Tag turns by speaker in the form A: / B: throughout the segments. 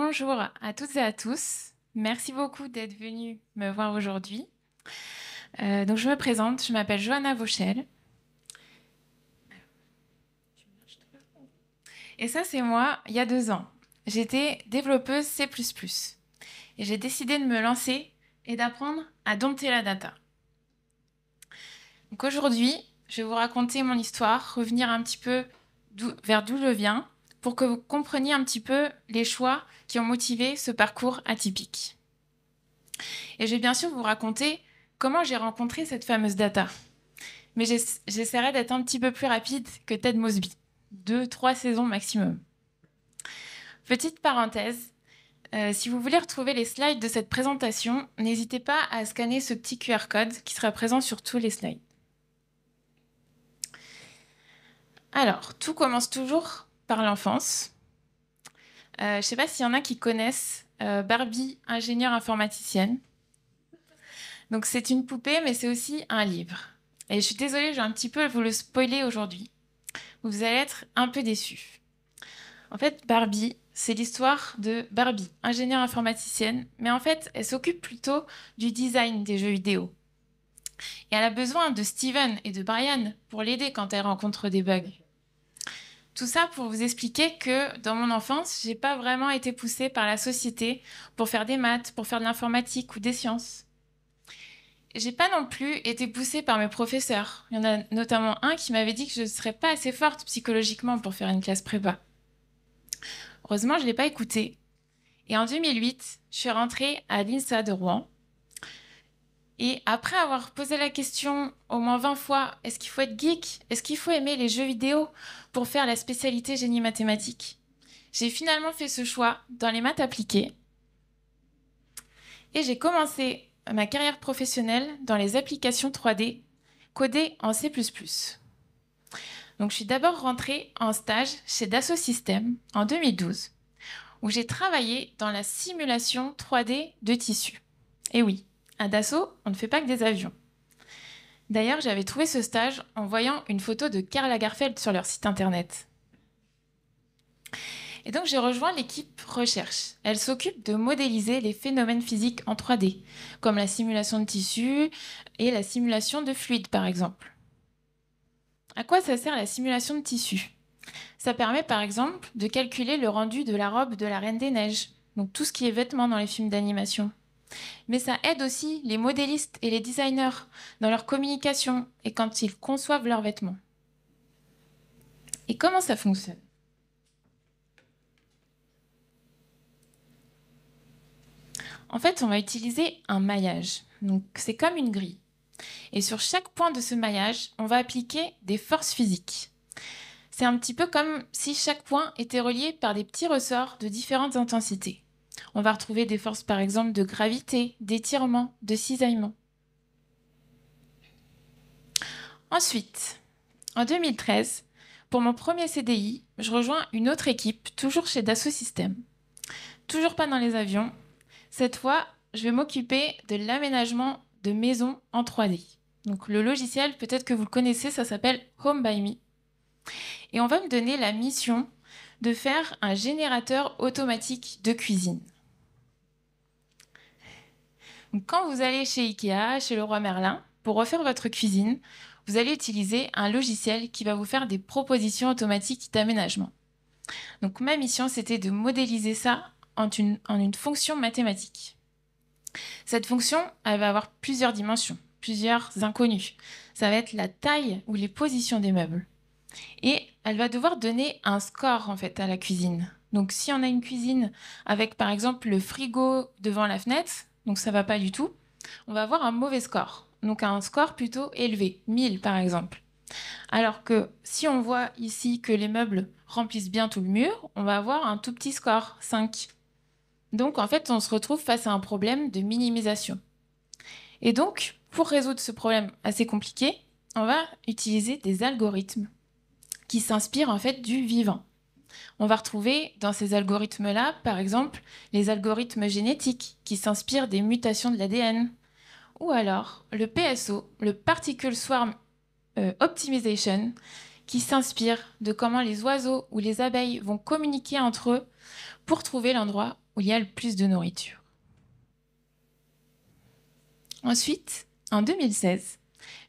A: Bonjour à toutes et à tous. Merci beaucoup d'être venus me voir aujourd'hui. Euh, donc je me présente, je m'appelle Johanna Vauchel. Et ça, c'est moi, il y a deux ans. J'étais développeuse C++. Et j'ai décidé de me lancer et d'apprendre à dompter la data. Donc aujourd'hui, je vais vous raconter mon histoire, revenir un petit peu vers d'où je viens pour que vous compreniez un petit peu les choix qui ont motivé ce parcours atypique. Et je vais bien sûr vous raconter comment j'ai rencontré cette fameuse data. Mais j'essaierai d'être un petit peu plus rapide que Ted Mosby. Deux, trois saisons maximum. Petite parenthèse, euh, si vous voulez retrouver les slides de cette présentation, n'hésitez pas à scanner ce petit QR code qui sera présent sur tous les slides. Alors, tout commence toujours par l'enfance. Euh, je ne sais pas s'il y en a qui connaissent euh, Barbie, ingénieure informaticienne. Donc c'est une poupée, mais c'est aussi un livre. Et je suis désolée, j'ai un petit peu vous le spoiler aujourd'hui. Vous allez être un peu déçus. En fait, Barbie, c'est l'histoire de Barbie, ingénieure informaticienne, mais en fait, elle s'occupe plutôt du design des jeux vidéo. Et elle a besoin de Steven et de Brian pour l'aider quand elle rencontre des bugs. Tout ça pour vous expliquer que dans mon enfance, j'ai pas vraiment été poussée par la société pour faire des maths, pour faire de l'informatique ou des sciences. J'ai pas non plus été poussée par mes professeurs. Il y en a notamment un qui m'avait dit que je ne serais pas assez forte psychologiquement pour faire une classe prépa. Heureusement, je l'ai pas écouté. Et en 2008, je suis rentrée à l'INSA de Rouen et après avoir posé la question au moins 20 fois, est-ce qu'il faut être geek Est-ce qu'il faut aimer les jeux vidéo pour faire la spécialité génie mathématique J'ai finalement fait ce choix dans les maths appliquées. Et j'ai commencé ma carrière professionnelle dans les applications 3D codées en C++. Donc je suis d'abord rentrée en stage chez Dassault Systèmes en 2012 où j'ai travaillé dans la simulation 3D de tissus. Et oui, à Dassault, on ne fait pas que des avions. D'ailleurs, j'avais trouvé ce stage en voyant une photo de Karl Garfeld sur leur site internet. Et donc, j'ai rejoint l'équipe recherche. Elle s'occupe de modéliser les phénomènes physiques en 3D, comme la simulation de tissus et la simulation de fluides, par exemple. À quoi ça sert la simulation de tissus Ça permet, par exemple, de calculer le rendu de la robe de la Reine des Neiges, donc tout ce qui est vêtements dans les films d'animation. Mais ça aide aussi les modélistes et les designers dans leur communication et quand ils conçoivent leurs vêtements. Et comment ça fonctionne En fait, on va utiliser un maillage. Donc, c'est comme une grille. Et sur chaque point de ce maillage, on va appliquer des forces physiques. C'est un petit peu comme si chaque point était relié par des petits ressorts de différentes intensités. On va retrouver des forces, par exemple, de gravité, d'étirement, de cisaillement. Ensuite, en 2013, pour mon premier CDI, je rejoins une autre équipe, toujours chez Dassault Systèmes. Toujours pas dans les avions. Cette fois, je vais m'occuper de l'aménagement de maisons en 3D. Donc le logiciel, peut-être que vous le connaissez, ça s'appelle Home by Me. Et on va me donner la mission de faire un générateur automatique de cuisine. quand vous allez chez Ikea, chez le roi Merlin, pour refaire votre cuisine, vous allez utiliser un logiciel qui va vous faire des propositions automatiques d'aménagement. Donc ma mission, c'était de modéliser ça en une, en une fonction mathématique. Cette fonction, elle va avoir plusieurs dimensions, plusieurs inconnues. Ça va être la taille ou les positions des meubles. Et elle va devoir donner un score en fait à la cuisine. Donc si on a une cuisine avec par exemple le frigo devant la fenêtre, donc ça ne va pas du tout, on va avoir un mauvais score. Donc un score plutôt élevé, 1000 par exemple. Alors que si on voit ici que les meubles remplissent bien tout le mur, on va avoir un tout petit score, 5. Donc en fait, on se retrouve face à un problème de minimisation. Et donc, pour résoudre ce problème assez compliqué, on va utiliser des algorithmes qui s'inspire en fait du vivant. On va retrouver dans ces algorithmes-là, par exemple, les algorithmes génétiques qui s'inspirent des mutations de l'ADN. Ou alors le PSO, le Particle Swarm euh, Optimization, qui s'inspire de comment les oiseaux ou les abeilles vont communiquer entre eux pour trouver l'endroit où il y a le plus de nourriture. Ensuite, en 2016,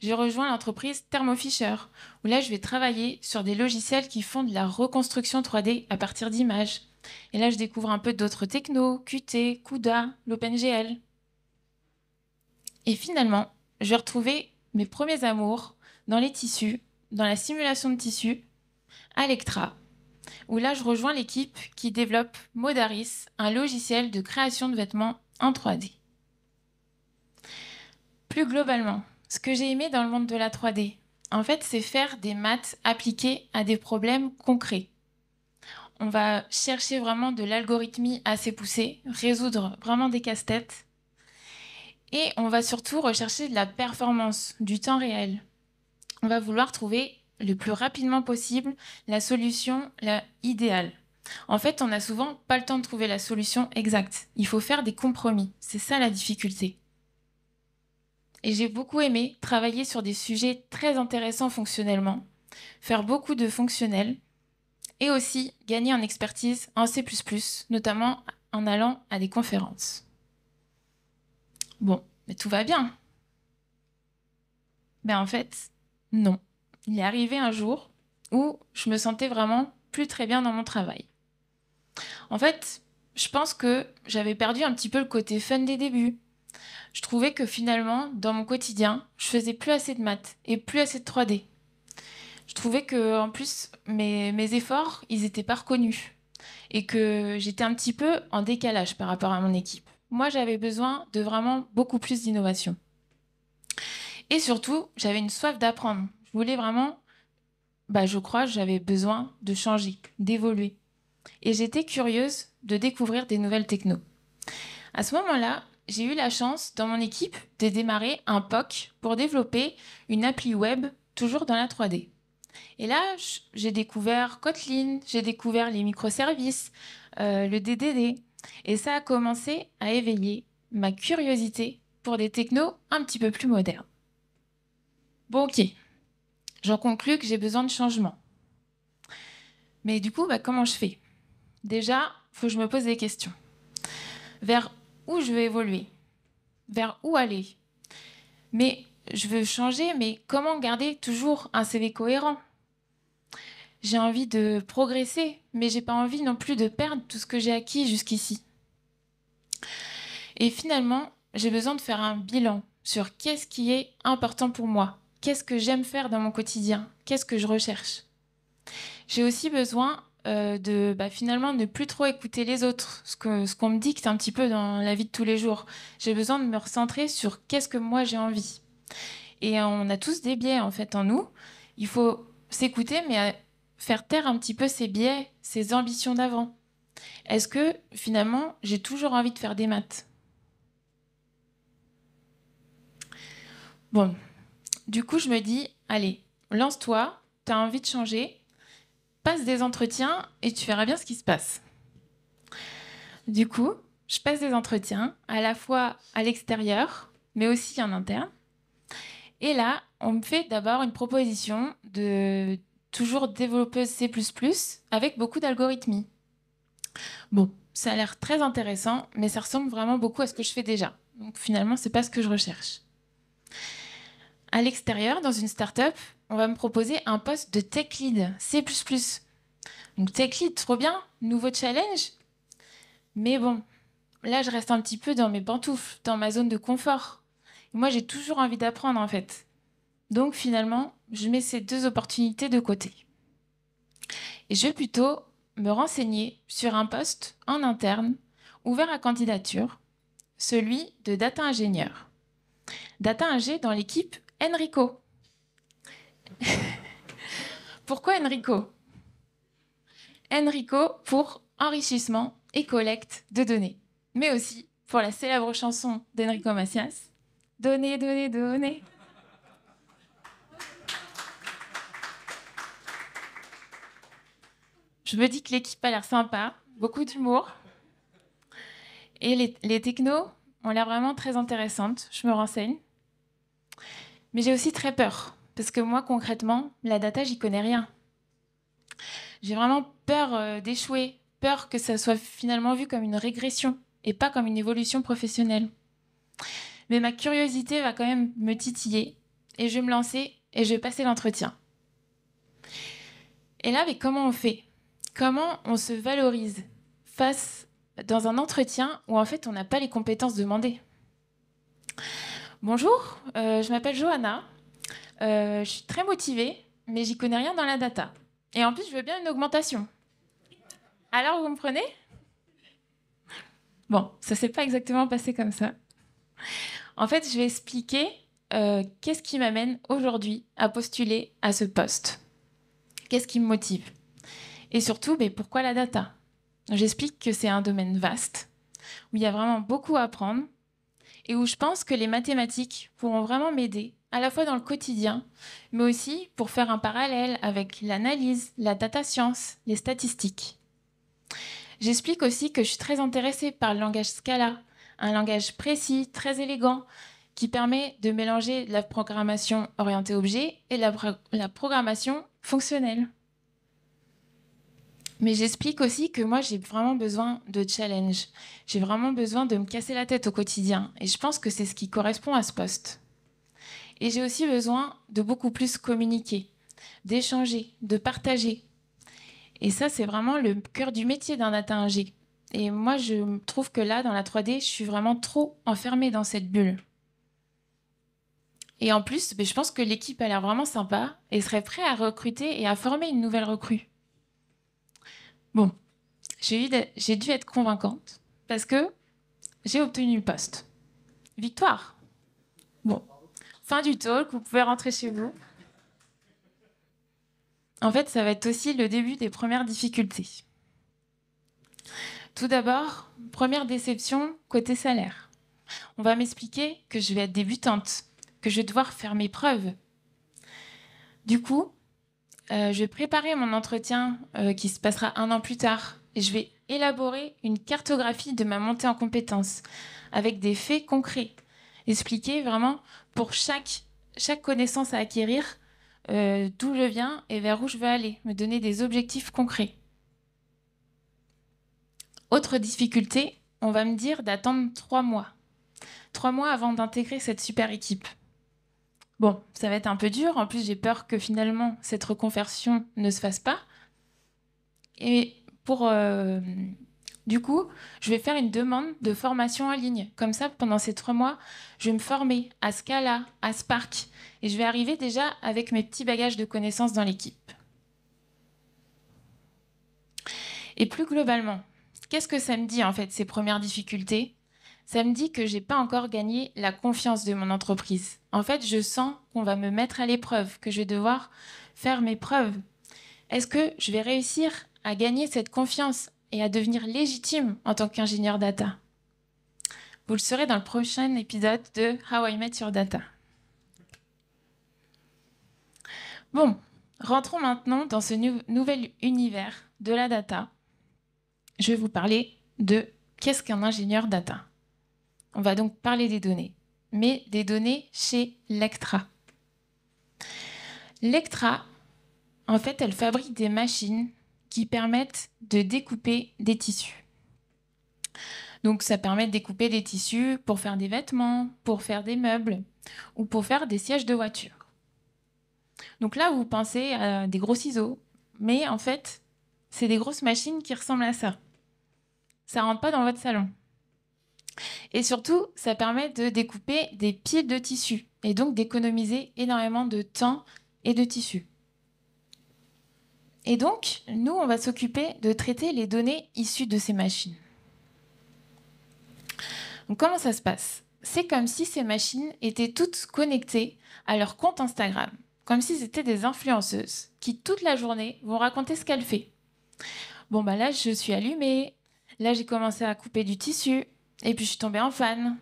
A: j'ai rejoint l'entreprise Thermofisher où là, je vais travailler sur des logiciels qui font de la reconstruction 3D à partir d'images. Et là, je découvre un peu d'autres technos, Qt, CUDA, l'OpenGL. Et finalement, je vais retrouver mes premiers amours dans les tissus, dans la simulation de tissus, à l'Ectra, où là, je rejoins l'équipe qui développe Modaris, un logiciel de création de vêtements en 3D. Plus globalement, ce que j'ai aimé dans le monde de la 3D, en fait, c'est faire des maths appliquées à des problèmes concrets. On va chercher vraiment de l'algorithmie assez poussée, résoudre vraiment des casse-têtes. Et on va surtout rechercher de la performance, du temps réel. On va vouloir trouver le plus rapidement possible la solution idéale. En fait, on n'a souvent pas le temps de trouver la solution exacte. Il faut faire des compromis. C'est ça la difficulté et j'ai beaucoup aimé travailler sur des sujets très intéressants fonctionnellement, faire beaucoup de fonctionnels et aussi gagner en expertise en C++, notamment en allant à des conférences. Bon, mais tout va bien. Mais ben, en fait, non. Il est arrivé un jour où je me sentais vraiment plus très bien dans mon travail. En fait, je pense que j'avais perdu un petit peu le côté fun des débuts, je trouvais que finalement, dans mon quotidien, je faisais plus assez de maths et plus assez de 3D. Je trouvais que, en plus, mes, efforts, ils n'étaient pas reconnus et que j'étais un petit peu en décalage par rapport à mon équipe. Moi, j'avais besoin de vraiment beaucoup plus d'innovation. Et surtout, j'avais une soif d'apprendre. Je voulais vraiment, bah, je crois, j'avais besoin de changer, d'évoluer. Et j'étais curieuse de découvrir des nouvelles technos. À ce moment-là, j'ai eu la chance dans mon équipe de démarrer un POC pour développer une appli web toujours dans la 3D. Et là, j'ai découvert Kotlin, j'ai découvert les microservices, euh, le DDD. Et ça a commencé à éveiller ma curiosité pour des technos un petit peu plus modernes. Bon, ok. J'en conclus que j'ai besoin de changement. Mais du coup, bah, comment je fais Déjà, il faut que je me pose des questions. Vers où je veux évoluer, vers où aller. Mais je veux changer, mais comment garder toujours un CV cohérent J'ai envie de progresser, mais j'ai pas envie non plus de perdre tout ce que j'ai acquis jusqu'ici. Et finalement, j'ai besoin de faire un bilan sur qu'est-ce qui est important pour moi, qu'est-ce que j'aime faire dans mon quotidien, qu'est-ce que je recherche. J'ai aussi besoin euh, de bah, finalement ne plus trop écouter les autres, ce qu'on ce qu'on me dicte un petit peu dans la vie de tous les jours. J'ai besoin de me recentrer sur qu'est-ce que moi j'ai envie. Et on a tous des biais en fait en nous. Il faut s'écouter, mais euh, faire taire un petit peu ses biais, ses ambitions d'avant. Est-ce que finalement j'ai toujours envie de faire des maths Bon, du coup je me dis, allez, lance-toi, t'as as envie de changer, passe des entretiens et tu verras bien ce qui se passe. Du coup, je passe des entretiens à la fois à l'extérieur, mais aussi en interne. Et là, on me fait d'abord une proposition de toujours développeuse C++ avec beaucoup d'algorithmes. Bon, ça a l'air très intéressant, mais ça ressemble vraiment beaucoup à ce que je fais déjà. Donc finalement, n'est pas ce que je recherche. À l'extérieur, dans une start-up, on va me proposer un poste de tech lead C++. Donc tech lead, trop bien, nouveau challenge. Mais bon, là, je reste un petit peu dans mes pantoufles, dans ma zone de confort. moi, j'ai toujours envie d'apprendre, en fait. Donc finalement, je mets ces deux opportunités de côté. Et je vais plutôt me renseigner sur un poste en interne ouvert à candidature, celui de data ingénieur. Data ingé dans l'équipe Enrico, Pourquoi Enrico Enrico pour enrichissement et collecte de données, mais aussi pour la célèbre chanson d'Enrico Macias, Donnez, donnez, donnez Je me dis que l'équipe a l'air sympa, beaucoup d'humour. Et les, les technos ont l'air vraiment très intéressantes, je me renseigne. Mais j'ai aussi très peur. Parce que moi, concrètement, la data, j'y connais rien. J'ai vraiment peur euh, d'échouer, peur que ça soit finalement vu comme une régression et pas comme une évolution professionnelle. Mais ma curiosité va quand même me titiller et je vais me lancer et je vais passer l'entretien. Et là, mais comment on fait Comment on se valorise face dans un entretien où en fait on n'a pas les compétences demandées Bonjour, euh, je m'appelle Johanna, euh, je suis très motivée, mais j'y connais rien dans la data. Et en plus, je veux bien une augmentation. Alors, vous me prenez Bon, ça s'est pas exactement passé comme ça. En fait, je vais expliquer euh, qu'est-ce qui m'amène aujourd'hui à postuler à ce poste. Qu'est-ce qui me motive Et surtout, mais pourquoi la data J'explique que c'est un domaine vaste, où il y a vraiment beaucoup à apprendre, et où je pense que les mathématiques pourront vraiment m'aider à la fois dans le quotidien, mais aussi pour faire un parallèle avec l'analyse, la data science, les statistiques. J'explique aussi que je suis très intéressée par le langage Scala, un langage précis, très élégant, qui permet de mélanger la programmation orientée objet et la, programmation fonctionnelle. Mais j'explique aussi que moi, j'ai vraiment besoin de challenge. J'ai vraiment besoin de me casser la tête au quotidien. Et je pense que c'est ce qui correspond à ce poste. Et j'ai aussi besoin de beaucoup plus communiquer, d'échanger, de partager. Et ça, c'est vraiment le cœur du métier d'un atteint ingé. Et moi, je trouve que là, dans la 3D, je suis vraiment trop enfermée dans cette bulle. Et en plus, ben, je pense que l'équipe a l'air vraiment sympa et serait prête à recruter et à former une nouvelle recrue. Bon, j'ai dû être convaincante parce que j'ai obtenu le poste. Victoire. Bon. Fin du talk, vous pouvez rentrer chez vous. En fait, ça va être aussi le début des premières difficultés. Tout d'abord, première déception côté salaire. On va m'expliquer que je vais être débutante, que je vais devoir faire mes preuves. Du coup, euh, je vais préparer mon entretien euh, qui se passera un an plus tard et je vais élaborer une cartographie de ma montée en compétences avec des faits concrets expliquer vraiment pour chaque, chaque connaissance à acquérir, euh, d'où je viens et vers où je veux aller, me donner des objectifs concrets. Autre difficulté, on va me dire d'attendre trois mois. Trois mois avant d'intégrer cette super équipe. Bon, ça va être un peu dur. En plus, j'ai peur que finalement, cette reconversion ne se fasse pas. Et pour, euh, du coup, je vais faire une demande de formation en ligne. Comme ça, pendant ces trois mois, je vais me former à Scala, à Spark, et je vais arriver déjà avec mes petits bagages de connaissances dans l'équipe. Et plus globalement, qu'est-ce que ça me dit en fait ces premières difficultés Ça me dit que j'ai pas encore gagné la confiance de mon entreprise. En fait, je sens qu'on va me mettre à l'épreuve, que je vais devoir faire mes preuves. Est-ce que je vais réussir à gagner cette confiance, et à devenir légitime en tant qu'ingénieur data. Vous le saurez dans le prochain épisode de How I Met Your Data. Bon, rentrons maintenant dans ce nouvel univers de la data. Je vais vous parler de qu'est-ce qu'un ingénieur data. On va donc parler des données, mais des données chez Lectra. Lectra, en fait, elle fabrique des machines qui permettent de découper des tissus. Donc ça permet de découper des tissus pour faire des vêtements, pour faire des meubles ou pour faire des sièges de voiture. Donc là, vous pensez à des gros ciseaux, mais en fait, c'est des grosses machines qui ressemblent à ça. Ça rentre pas dans votre salon. Et surtout, ça permet de découper des piles de tissus et donc d'économiser énormément de temps et de tissus. Et donc, nous, on va s'occuper de traiter les données issues de ces machines. comment ça se passe C'est comme si ces machines étaient toutes connectées à leur compte Instagram, comme si c'était des influenceuses qui, toute la journée, vont raconter ce qu'elles font. Bon, bah là, je suis allumée, là, j'ai commencé à couper du tissu, et puis je suis tombée en fan.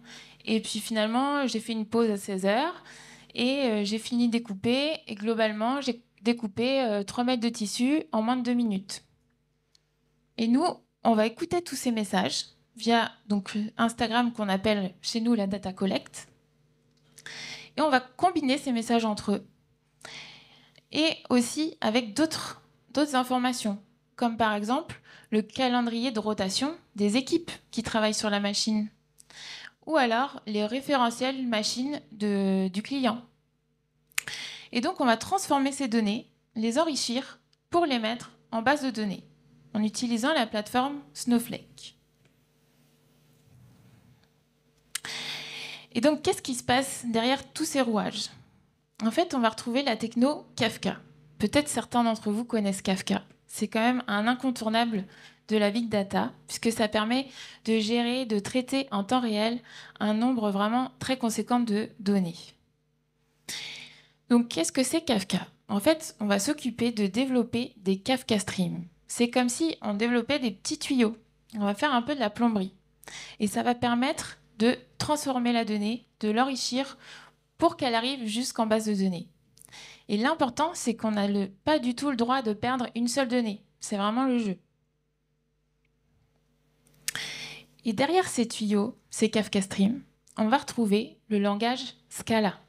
A: Et puis finalement, j'ai fait une pause à 16 heures, et euh, j'ai fini de découper, et globalement, j'ai découper 3 euh, mètres de tissu en moins de 2 minutes. Et nous, on va écouter tous ces messages via donc Instagram qu'on appelle chez nous la data collect. Et on va combiner ces messages entre eux. Et aussi avec d'autres informations, comme par exemple le calendrier de rotation des équipes qui travaillent sur la machine. Ou alors les référentiels machines du client. Et donc, on va transformer ces données, les enrichir pour les mettre en base de données en utilisant la plateforme Snowflake. Et donc, qu'est-ce qui se passe derrière tous ces rouages En fait, on va retrouver la techno Kafka. Peut-être certains d'entre vous connaissent Kafka. C'est quand même un incontournable de la big data, puisque ça permet de gérer, de traiter en temps réel un nombre vraiment très conséquent de données. Donc qu'est-ce que c'est Kafka En fait, on va s'occuper de développer des Kafka Streams. C'est comme si on développait des petits tuyaux. On va faire un peu de la plomberie. Et ça va permettre de transformer la donnée, de l'enrichir pour qu'elle arrive jusqu'en base de données. Et l'important, c'est qu'on n'a pas du tout le droit de perdre une seule donnée. C'est vraiment le jeu. Et derrière ces tuyaux, ces Kafka Streams, on va retrouver le langage Scala.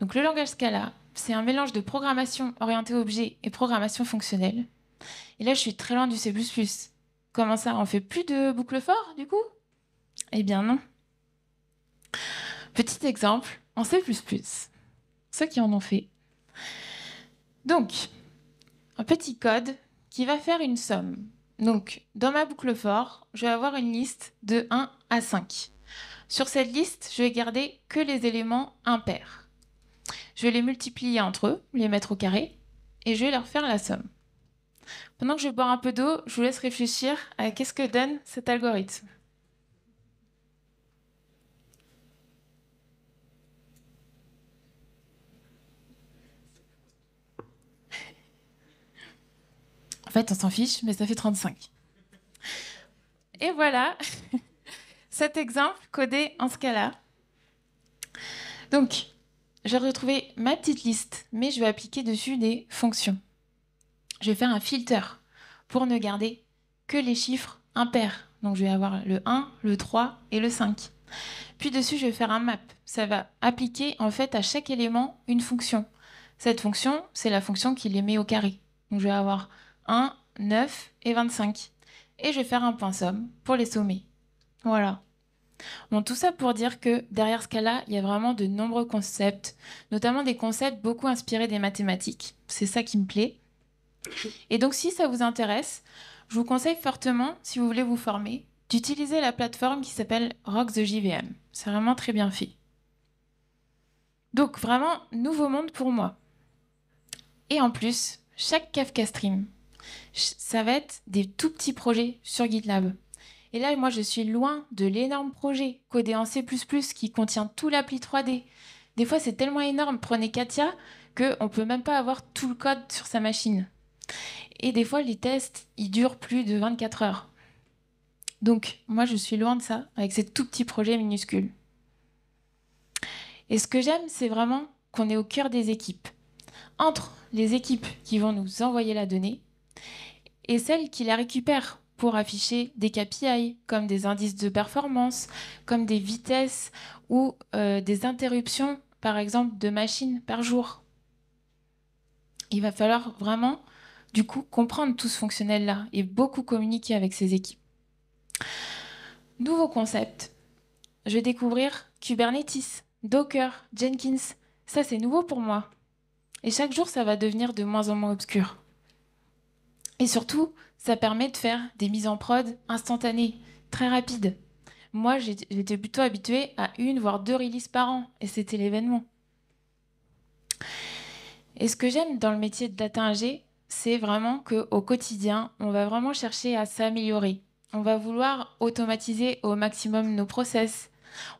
A: Donc le langage Scala, c'est un mélange de programmation orientée objet et programmation fonctionnelle. Et là, je suis très loin du C++. Comment ça On fait plus de boucle fort, du coup Eh bien non. Petit exemple, en C++, ceux qui en ont fait. Donc, un petit code qui va faire une somme. Donc, dans ma boucle for, je vais avoir une liste de 1 à 5. Sur cette liste, je vais garder que les éléments impairs. Je vais les multiplier entre eux, les mettre au carré, et je vais leur faire la somme. Pendant que je vais boire un peu d'eau, je vous laisse réfléchir à qu'est-ce que donne cet algorithme. En fait, on s'en fiche, mais ça fait 35. Et voilà cet exemple codé en Scala. Donc, j'ai retrouvé ma petite liste, mais je vais appliquer dessus des fonctions. Je vais faire un filter pour ne garder que les chiffres impairs. Donc je vais avoir le 1, le 3 et le 5. Puis dessus, je vais faire un map. Ça va appliquer en fait à chaque élément une fonction. Cette fonction, c'est la fonction qui les met au carré. Donc je vais avoir 1, 9 et 25. Et je vais faire un point somme pour les sommer. Voilà. Bon, tout ça pour dire que derrière ce cas-là, il y a vraiment de nombreux concepts, notamment des concepts beaucoup inspirés des mathématiques. C'est ça qui me plaît. Et donc, si ça vous intéresse, je vous conseille fortement, si vous voulez vous former, d'utiliser la plateforme qui s'appelle Rocks de JVM. C'est vraiment très bien fait. Donc, vraiment, nouveau monde pour moi. Et en plus, chaque Kafka Stream, ça va être des tout petits projets sur GitLab. Et là, moi, je suis loin de l'énorme projet codé en C++ qui contient tout l'appli 3D. Des fois, c'est tellement énorme, prenez Katia, qu'on ne peut même pas avoir tout le code sur sa machine. Et des fois, les tests, ils durent plus de 24 heures. Donc, moi, je suis loin de ça, avec ces tout petits projets minuscules. Et ce que j'aime, c'est vraiment qu'on est au cœur des équipes. Entre les équipes qui vont nous envoyer la donnée et celles qui la récupèrent pour afficher des KPI, comme des indices de performance, comme des vitesses ou euh, des interruptions, par exemple, de machines par jour. Il va falloir vraiment, du coup, comprendre tout ce fonctionnel-là et beaucoup communiquer avec ses équipes. Nouveau concept. Je vais découvrir Kubernetes, Docker, Jenkins. Ça, c'est nouveau pour moi. Et chaque jour, ça va devenir de moins en moins obscur. Et surtout, ça permet de faire des mises en prod instantanées, très rapides. Moi, j'étais plutôt habituée à une, voire deux releases par an, et c'était l'événement. Et ce que j'aime dans le métier de data ingé, c'est vraiment qu'au quotidien, on va vraiment chercher à s'améliorer. On va vouloir automatiser au maximum nos process.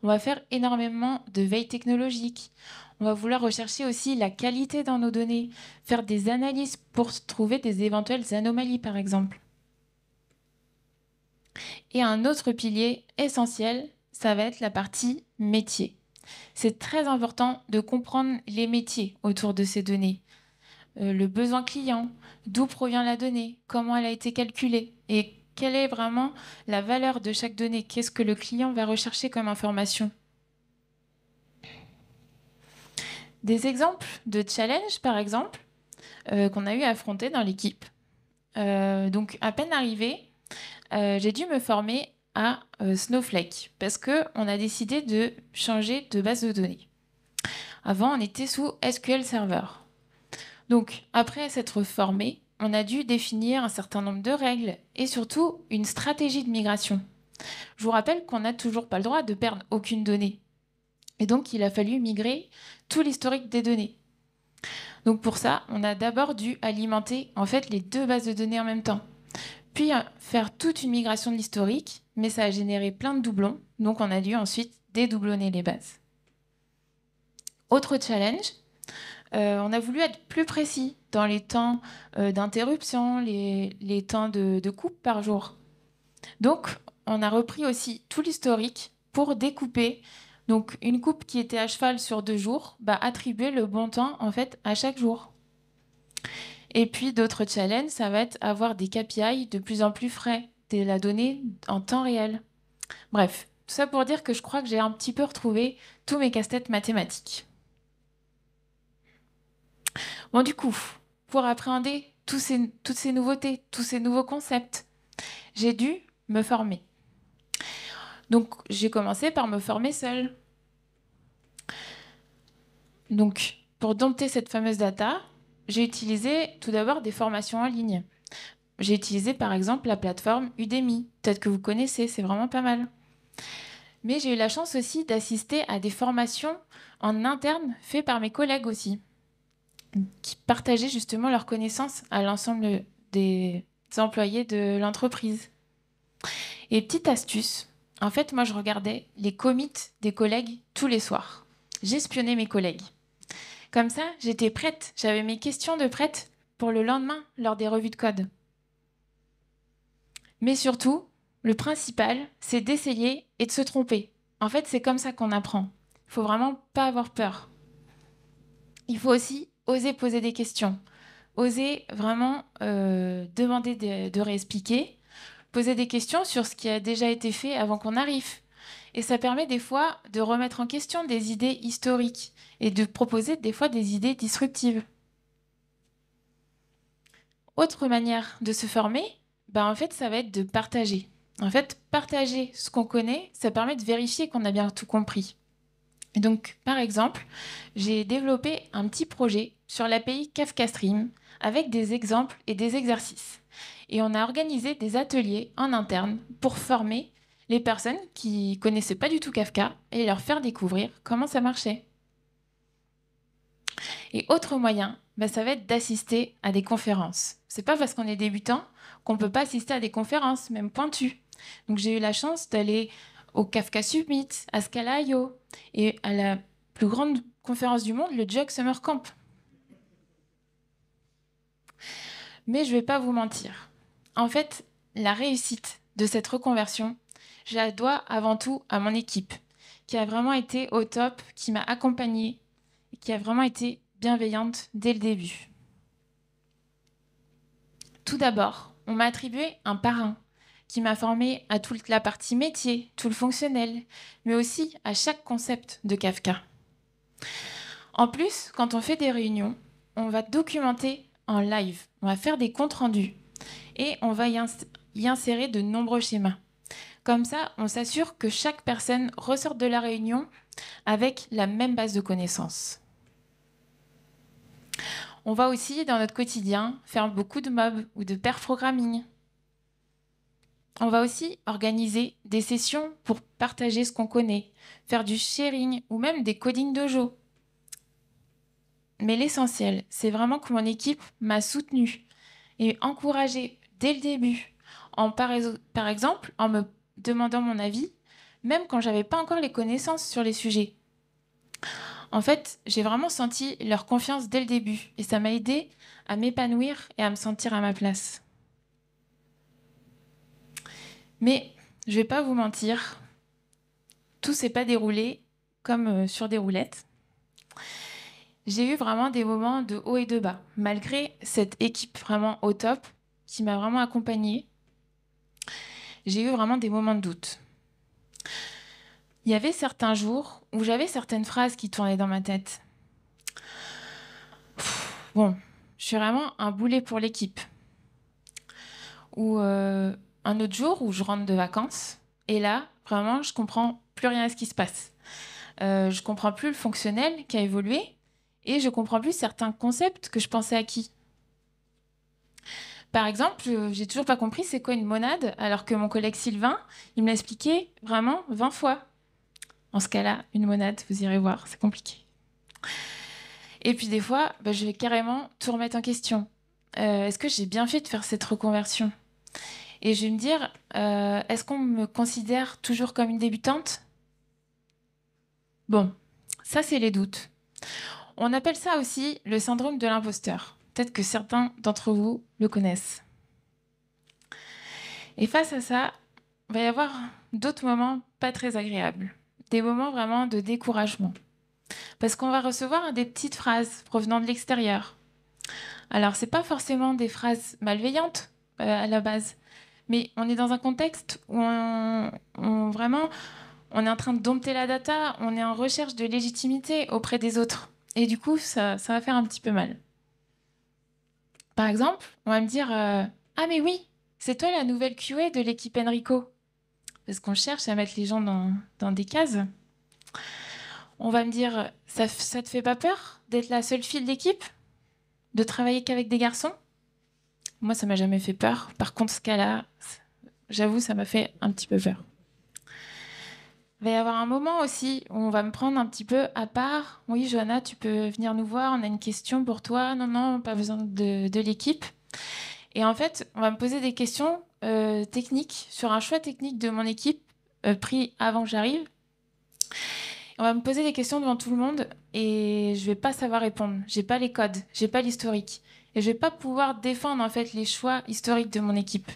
A: On va faire énormément de veille technologique on va vouloir rechercher aussi la qualité dans nos données, faire des analyses pour trouver des éventuelles anomalies, par exemple. Et un autre pilier essentiel, ça va être la partie métier. C'est très important de comprendre les métiers autour de ces données. Euh, le besoin client, d'où provient la donnée, comment elle a été calculée et quelle est vraiment la valeur de chaque donnée, qu'est-ce que le client va rechercher comme information. Des exemples de challenges, par exemple, euh, qu'on a eu à affronter dans l'équipe. Euh, donc, à peine arrivée, euh, j'ai dû me former à Snowflake parce qu'on a décidé de changer de base de données. Avant, on était sous SQL Server. Donc, après s'être formé, on a dû définir un certain nombre de règles et surtout une stratégie de migration. Je vous rappelle qu'on n'a toujours pas le droit de perdre aucune donnée. Et donc, il a fallu migrer tout l'historique des données. Donc pour ça, on a d'abord dû alimenter en fait les deux bases de données en même temps, puis euh, faire toute une migration de l'historique, mais ça a généré plein de doublons, donc on a dû ensuite dédoublonner les bases. Autre challenge, euh, on a voulu être plus précis dans les temps euh, d'interruption, les, temps de, de coupe par jour. Donc on a repris aussi tout l'historique pour découper donc une coupe qui était à cheval sur deux jours, bah, attribuer le bon temps en fait à chaque jour. Et puis d'autres challenges, ça va être avoir des KPI de plus en plus frais, de la donner en temps réel. Bref, tout ça pour dire que je crois que j'ai un petit peu retrouvé tous mes casse-têtes mathématiques. Bon, du coup, pour appréhender toutes ces nouveautés, tous ces nouveaux concepts, j'ai dû me former. Donc j'ai commencé par me former seule. Donc pour dompter cette fameuse data, j'ai utilisé tout d'abord des formations en ligne. J'ai utilisé par exemple la plateforme Udemy, peut-être que vous connaissez, c'est vraiment pas mal. Mais j'ai eu la chance aussi d'assister à des formations en interne faites par mes collègues aussi, qui partageaient justement leurs connaissances à l'ensemble des employés de l'entreprise. Et petite astuce, en fait, moi, je regardais les commits des collègues tous les soirs. J'espionnais mes collègues. Comme ça, j'étais prête, j'avais mes questions de prête pour le lendemain lors des revues de code. Mais surtout, le principal, c'est d'essayer et de se tromper. En fait, c'est comme ça qu'on apprend. Il faut vraiment pas avoir peur. Il faut aussi oser poser des questions, oser vraiment euh, demander de réexpliquer, poser des questions sur ce qui a déjà été fait avant qu'on arrive. Et ça permet des fois de remettre en question des idées historiques et de proposer des fois des idées disruptives. Autre manière de se former, ben, en fait, ça va être de partager. En fait, partager ce qu'on connaît, ça permet de vérifier qu'on a bien tout compris. donc, par exemple, j'ai développé un petit projet sur l'API Kafka Stream avec des exemples et des exercices. Et on a organisé des ateliers en interne pour former les personnes qui connaissaient pas du tout Kafka et leur faire découvrir comment ça marchait. Et autre moyen, bah, ça va être d'assister à des conférences. C'est pas parce qu'on est débutant qu'on ne peut pas assister à des conférences, même pointues. Donc j'ai eu la chance d'aller au Kafka Summit, à Scalaio et à la plus grande conférence du monde, le Jug Summer Camp, mais je ne vais pas vous mentir. En fait, la réussite de cette reconversion, je la dois avant tout à mon équipe, qui a vraiment été au top, qui m'a accompagnée, et qui a vraiment été bienveillante dès le début. Tout d'abord, on m'a attribué un parrain qui m'a formé à toute la partie métier, tout le fonctionnel, mais aussi à chaque concept de Kafka. En plus, quand on fait des réunions, on va documenter en live. On va faire des comptes rendus et on va y, insérer de nombreux schémas. Comme ça, on s'assure que chaque personne ressorte de la réunion avec la même base de connaissances. On va aussi, dans notre quotidien, faire beaucoup de mobs ou de pair programming. On va aussi organiser des sessions pour partager ce qu'on connaît, faire du sharing ou même des codings dojo. Mais l'essentiel, c'est vraiment que mon équipe m'a soutenue et encouragée dès le début, en par, exemple en me demandant mon avis, même quand j'avais pas encore les connaissances sur les sujets. En fait, j'ai vraiment senti leur confiance dès le début et ça m'a aidé à m'épanouir et à me sentir à ma place. Mais je vais pas vous mentir, tout s'est pas déroulé comme euh, sur des roulettes j'ai eu vraiment des moments de haut et de bas, malgré cette équipe vraiment au top qui m'a vraiment accompagnée. J'ai eu vraiment des moments de doute. Il y avait certains jours où j'avais certaines phrases qui tournaient dans ma tête. bon, je suis vraiment un boulet pour l'équipe. Ou euh, un autre jour où je rentre de vacances et là, vraiment, je comprends plus rien à ce qui se passe. Euh, je comprends plus le fonctionnel qui a évolué et je comprends plus certains concepts que je pensais acquis. Par exemple, euh, j'ai toujours pas compris c'est quoi une monade, alors que mon collègue Sylvain, il me l'a expliqué vraiment 20 fois. En ce cas-là, une monade, vous irez voir, c'est compliqué. Et puis des fois, bah, je vais carrément tout remettre en question. Euh, est-ce que j'ai bien fait de faire cette reconversion Et je vais me dire, euh, est-ce qu'on me considère toujours comme une débutante Bon, ça c'est les doutes. On appelle ça aussi le syndrome de l'imposteur. Peut-être que certains d'entre vous le connaissent. Et face à ça, il va y avoir d'autres moments pas très agréables, des moments vraiment de découragement. Parce qu'on va recevoir des petites phrases provenant de l'extérieur. Alors, ce n'est pas forcément des phrases malveillantes euh, à la base, mais on est dans un contexte où on, on, vraiment, on est en train de dompter la data, on est en recherche de légitimité auprès des autres. Et du coup, ça, va faire un petit peu mal. Par exemple, on va me dire euh, Ah, mais oui, c'est toi la nouvelle QA de l'équipe Enrico. Parce qu'on cherche à mettre les gens dans, des cases. On va me dire Ça, ça te fait pas peur d'être la seule fille de l'équipe De travailler qu'avec des garçons Moi, ça m'a jamais fait peur. Par contre, ce cas-là, j'avoue, ça m'a fait un petit peu peur va y avoir un moment aussi où on va me prendre un petit peu à part. Oui, Johanna, tu peux venir nous voir, on a une question pour toi. Non, non, pas besoin de, l'équipe. Et en fait, on va me poser des questions euh, techniques sur un choix technique de mon équipe euh, pris avant que j'arrive. On va me poser des questions devant tout le monde et je vais pas savoir répondre. J'ai pas les codes, j'ai pas l'historique et je vais pas pouvoir défendre en fait les choix historiques de mon équipe.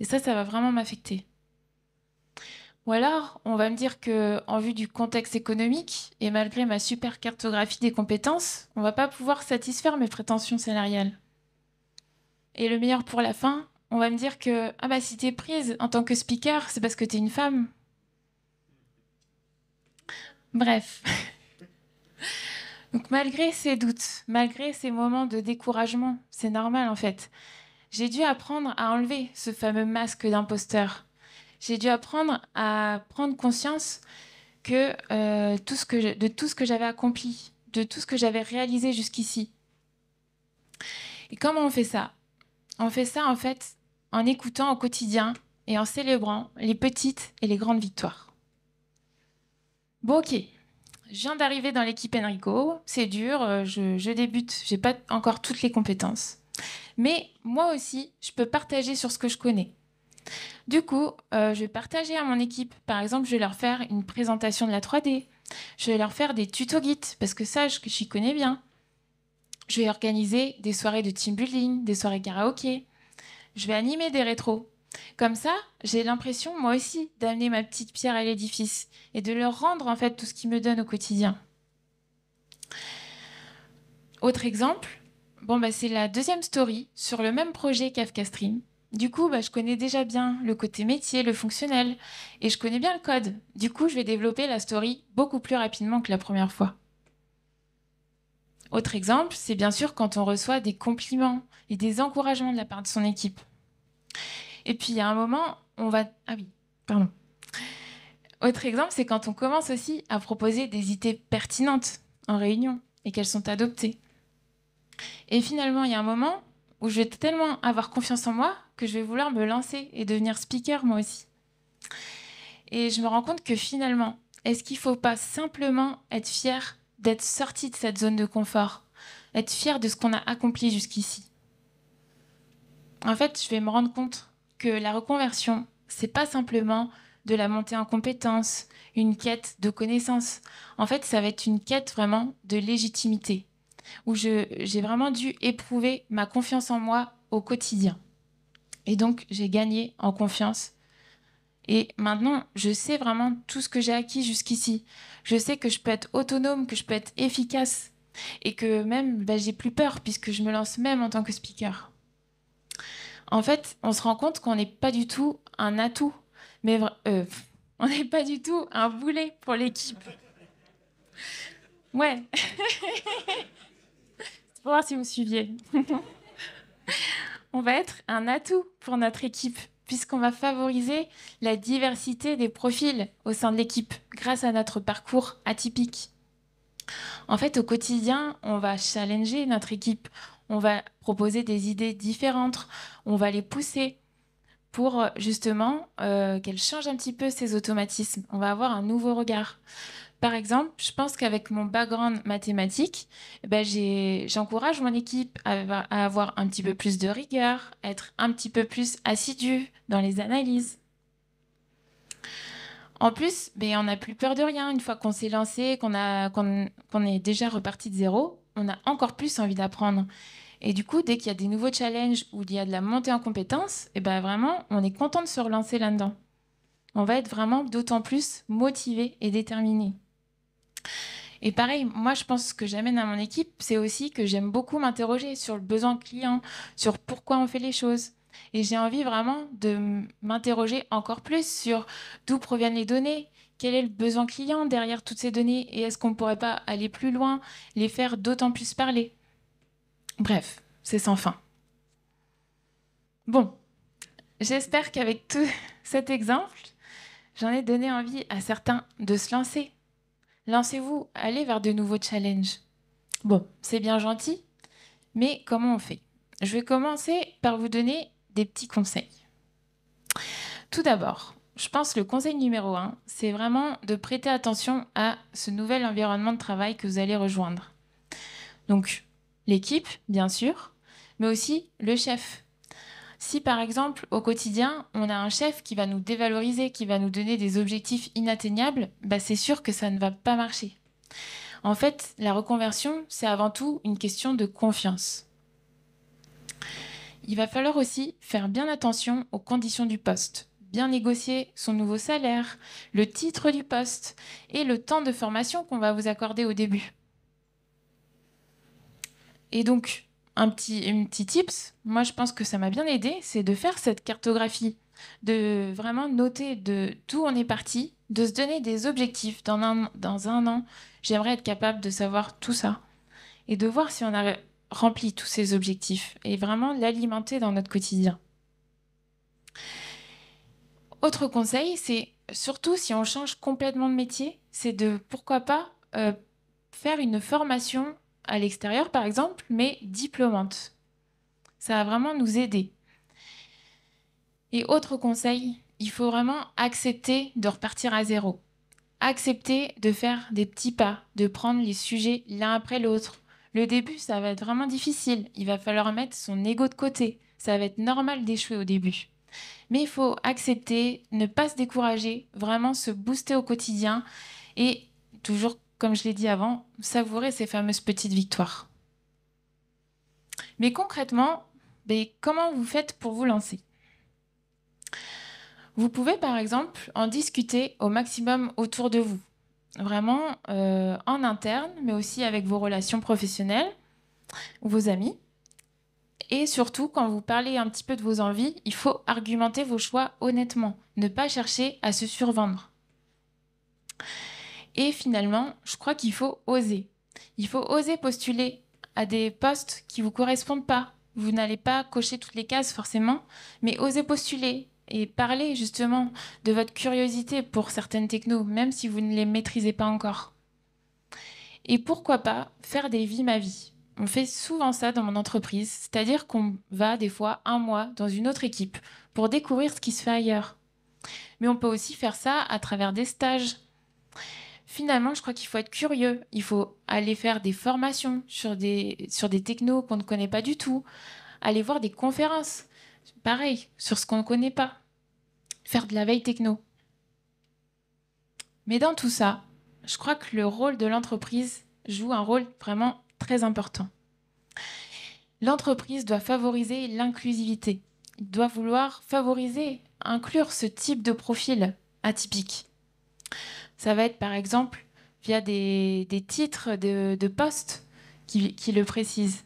A: Et ça, ça va vraiment m'affecter. Ou alors, on va me dire que, en vue du contexte économique et malgré ma super cartographie des compétences, on va pas pouvoir satisfaire mes prétentions scénariales. Et le meilleur pour la fin, on va me dire que ah bah si t'es prise en tant que speaker, c'est parce que t'es une femme. Bref. Donc malgré ces doutes, malgré ces moments de découragement, c'est normal en fait. J'ai dû apprendre à enlever ce fameux masque d'imposteur j'ai dû apprendre à prendre conscience que, euh, tout ce que de tout ce que j'avais accompli, de tout ce que j'avais réalisé jusqu'ici. Et comment on fait ça On fait ça en fait en écoutant au quotidien et en célébrant les petites et les grandes victoires. Bon, ok. Je viens d'arriver dans l'équipe Enrico, c'est dur, euh, je, je débute, j'ai pas encore toutes les compétences. Mais moi aussi, je peux partager sur ce que je connais. Du coup, euh, je vais partager à mon équipe. Par exemple, je vais leur faire une présentation de la 3D. Je vais leur faire des tutos guides parce que ça, je j'y connais bien. Je vais organiser des soirées de team building, des soirées karaoké. Je vais animer des rétros. Comme ça, j'ai l'impression, moi aussi, d'amener ma petite pierre à l'édifice et de leur rendre en fait tout ce qu'ils me donnent au quotidien. Autre exemple, bon, bah, c'est la deuxième story sur le même projet Kafka du coup, bah, je connais déjà bien le côté métier, le fonctionnel, et je connais bien le code. Du coup, je vais développer la story beaucoup plus rapidement que la première fois. Autre exemple, c'est bien sûr quand on reçoit des compliments et des encouragements de la part de son équipe. Et puis, il y a un moment, on va... Ah oui, pardon. Autre exemple, c'est quand on commence aussi à proposer des idées pertinentes en réunion et qu'elles sont adoptées. Et finalement, il y a un moment où je vais tellement avoir confiance en moi que je vais vouloir me lancer et devenir speaker moi aussi. Et je me rends compte que finalement, est-ce qu'il ne faut pas simplement être fier d'être sorti de cette zone de confort, être fier de ce qu'on a accompli jusqu'ici En fait, je vais me rendre compte que la reconversion, c'est pas simplement de la montée en compétence, une quête de connaissances. En fait, ça va être une quête vraiment de légitimité, où j'ai vraiment dû éprouver ma confiance en moi au quotidien. Et donc, j'ai gagné en confiance. Et maintenant, je sais vraiment tout ce que j'ai acquis jusqu'ici. Je sais que je peux être autonome, que je peux être efficace et que même, bah, j'ai plus peur puisque je me lance même en tant que speaker. En fait, on se rend compte qu'on n'est pas du tout un atout, mais euh, on n'est pas du tout un boulet pour l'équipe. Ouais. C'est pour voir si vous suiviez. on va être un atout pour notre équipe puisqu'on va favoriser la diversité des profils au sein de l'équipe grâce à notre parcours atypique. En fait, au quotidien, on va challenger notre équipe, on va proposer des idées différentes, on va les pousser pour justement euh, qu'elle change un petit peu ses automatismes. On va avoir un nouveau regard. Par exemple, je pense qu'avec mon background mathématique, ben, j'encourage mon équipe à, avoir un petit peu plus de rigueur, être un petit peu plus assidu dans les analyses. En plus, ben, on n'a plus peur de rien. Une fois qu'on s'est lancé, qu'on est déjà reparti de zéro, on a encore plus envie d'apprendre. Et du coup, dès qu'il y a des nouveaux challenges ou il y a de la montée en compétences, eh ben, vraiment, on est content de se relancer là-dedans. On va être vraiment d'autant plus motivé et déterminé. Et pareil, moi, je pense que j'amène à mon équipe, c'est aussi que j'aime beaucoup m'interroger sur le besoin client, sur pourquoi on fait les choses. Et j'ai envie vraiment de m'interroger encore plus sur d'où proviennent les données, quel est le besoin client derrière toutes ces données, et est-ce qu'on ne pourrait pas aller plus loin, les faire d'autant plus parler. Bref, c'est sans fin. Bon, j'espère qu'avec tout cet exemple, j'en ai donné envie à certains de se lancer, Lancez-vous, allez vers de nouveaux challenges. Bon, c'est bien gentil, mais comment on fait Je vais commencer par vous donner des petits conseils. Tout d'abord, je pense que le conseil numéro un, c'est vraiment de prêter attention à ce nouvel environnement de travail que vous allez rejoindre. Donc, l'équipe, bien sûr, mais aussi le chef, si par exemple, au quotidien, on a un chef qui va nous dévaloriser, qui va nous donner des objectifs inatteignables, bah, c'est sûr que ça ne va pas marcher. En fait, la reconversion, c'est avant tout une question de confiance. Il va falloir aussi faire bien attention aux conditions du poste, bien négocier son nouveau salaire, le titre du poste et le temps de formation qu'on va vous accorder au début. Et donc, un petit, petit tips, moi je pense que ça m'a bien aidé, c'est de faire cette cartographie, de vraiment noter de d'où on est parti, de se donner des objectifs dans un, dans un an. J'aimerais être capable de savoir tout ça et de voir si on a rempli tous ces objectifs et vraiment l'alimenter dans notre quotidien. Autre conseil, c'est surtout si on change complètement de métier, c'est de pourquoi pas euh, faire une formation à l'extérieur, par exemple, mais diplômante. Ça va vraiment nous aider. Et autre conseil, il faut vraiment accepter de repartir à zéro. Accepter de faire des petits pas, de prendre les sujets l'un après l'autre. Le début, ça va être vraiment difficile. Il va falloir mettre son ego de côté. Ça va être normal d'échouer au début. Mais il faut accepter, ne pas se décourager, vraiment se booster au quotidien et toujours comme je l'ai dit avant, savourez ces fameuses petites victoires. Mais concrètement, ben, comment vous faites pour vous lancer Vous pouvez par exemple en discuter au maximum autour de vous, vraiment euh, en interne, mais aussi avec vos relations professionnelles, vos amis. Et surtout, quand vous parlez un petit peu de vos envies, il faut argumenter vos choix honnêtement, ne pas chercher à se survendre. Et finalement, je crois qu'il faut oser. Il faut oser postuler à des postes qui ne vous correspondent pas. Vous n'allez pas cocher toutes les cases forcément, mais oser postuler et parler justement de votre curiosité pour certaines technos, même si vous ne les maîtrisez pas encore. Et pourquoi pas faire des vies ma vie. On fait souvent ça dans mon entreprise, c'est-à-dire qu'on va des fois un mois dans une autre équipe pour découvrir ce qui se fait ailleurs. Mais on peut aussi faire ça à travers des stages finalement, je crois qu'il faut être curieux. Il faut aller faire des formations sur des, sur des technos qu'on ne connaît pas du tout, aller voir des conférences, pareil, sur ce qu'on ne connaît pas, faire de la veille techno. Mais dans tout ça, je crois que le rôle de l'entreprise joue un rôle vraiment très important. L'entreprise doit favoriser l'inclusivité. Il doit vouloir favoriser, inclure ce type de profil atypique. Ça va être par exemple via des, titres de, postes qui, le précisent.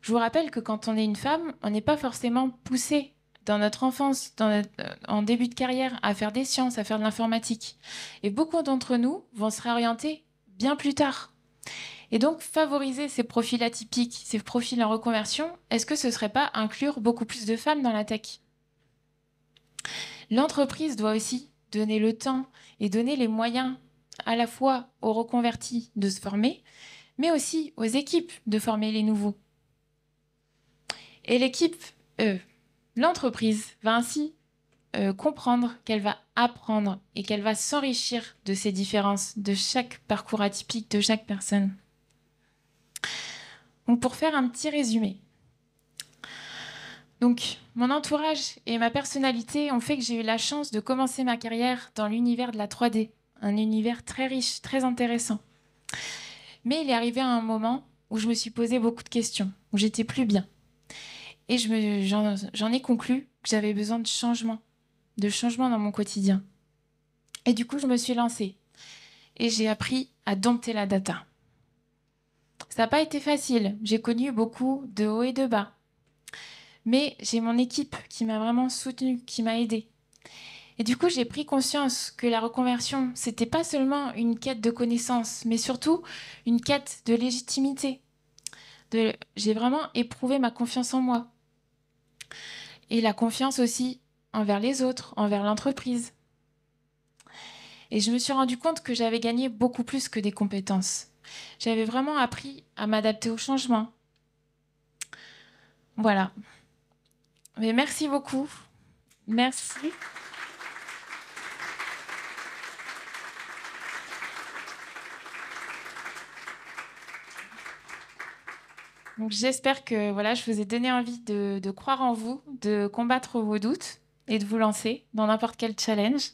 A: Je vous rappelle que quand on est une femme, on n'est pas forcément poussé dans notre enfance, euh, en début de carrière, à faire des sciences, à faire de l'informatique. Et beaucoup d'entre nous vont se réorienter bien plus tard. Et donc, favoriser ces profils atypiques, ces profils en reconversion, est-ce que ce ne serait pas inclure beaucoup plus de femmes dans la tech L'entreprise doit aussi donner le temps et donner les moyens à la fois aux reconvertis de se former, mais aussi aux équipes de former les nouveaux. Et l'équipe, euh, l'entreprise, va ainsi euh, comprendre qu'elle va apprendre et qu'elle va s'enrichir de ces différences, de chaque parcours atypique de chaque personne. pour faire un petit résumé, donc, mon entourage et ma personnalité ont fait que j'ai eu la chance de commencer ma carrière dans l'univers de la 3D, un univers très riche, très intéressant. Mais il est arrivé un moment où je me suis posé beaucoup de questions, où j'étais plus bien. Et j'en ai conclu que j'avais besoin de changement, de changement dans mon quotidien. Et du coup, je me suis lancée et j'ai appris à dompter la data. Ça n'a pas été facile, j'ai connu beaucoup de hauts et de bas mais j'ai mon équipe qui m'a vraiment soutenue, qui m'a aidée. Et du coup, j'ai pris conscience que la reconversion, c'était pas seulement une quête de connaissances, mais surtout une quête de légitimité. J'ai vraiment éprouvé ma confiance en moi. Et la confiance aussi envers les autres, envers l'entreprise. Et je me suis rendu compte que j'avais gagné beaucoup plus que des compétences. J'avais vraiment appris à m'adapter au changement. Voilà merci beaucoup. Merci. j'espère que voilà, je vous ai donné envie de, de, croire en vous, de combattre vos doutes et de vous lancer dans n'importe quel challenge.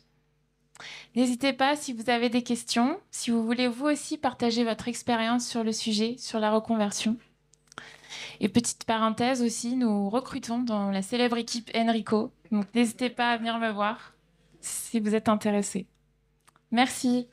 A: N'hésitez pas si vous avez des questions, si vous voulez vous aussi partager votre expérience sur le sujet, sur la reconversion. Et petite parenthèse aussi, nous recrutons dans la célèbre équipe Enrico. Donc n'hésitez pas à venir me voir si vous êtes intéressé. Merci.